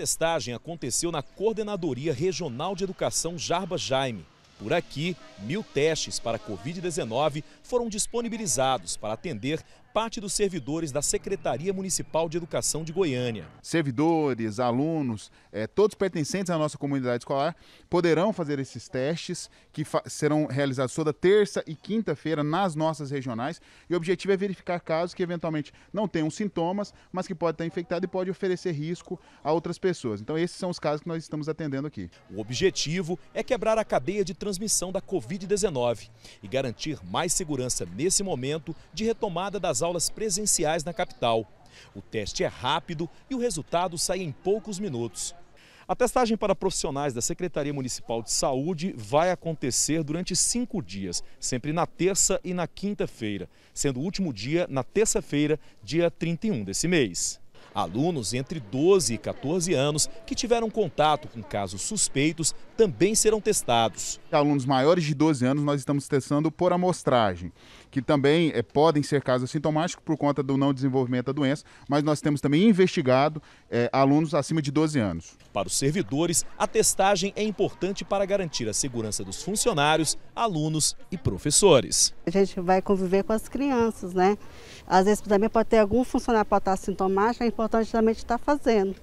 A testagem aconteceu na Coordenadoria Regional de Educação Jarba Jaime. Por aqui, mil testes para Covid-19 foram disponibilizados para atender parte dos servidores da Secretaria Municipal de Educação de Goiânia. Servidores, alunos, eh, todos pertencentes à nossa comunidade escolar poderão fazer esses testes que serão realizados toda terça e quinta-feira nas nossas regionais. E o objetivo é verificar casos que eventualmente não tenham sintomas, mas que podem estar infectados e podem oferecer risco a outras pessoas. Então esses são os casos que nós estamos atendendo aqui. O objetivo é quebrar a cadeia de transporte transmissão da Covid-19 e garantir mais segurança nesse momento de retomada das aulas presenciais na capital. O teste é rápido e o resultado sai em poucos minutos. A testagem para profissionais da Secretaria Municipal de Saúde vai acontecer durante cinco dias, sempre na terça e na quinta-feira, sendo o último dia na terça-feira, dia 31 desse mês. Alunos entre 12 e 14 anos que tiveram contato com casos suspeitos também serão testados. Alunos maiores de 12 anos nós estamos testando por amostragem, que também é, podem ser casos sintomáticos por conta do não desenvolvimento da doença, mas nós temos também investigado é, alunos acima de 12 anos. Para os servidores, a testagem é importante para garantir a segurança dos funcionários, alunos e professores. A gente vai conviver com as crianças, né? Às vezes também pode ter algum funcionário pode estar sintomático, importante também estar fazendo.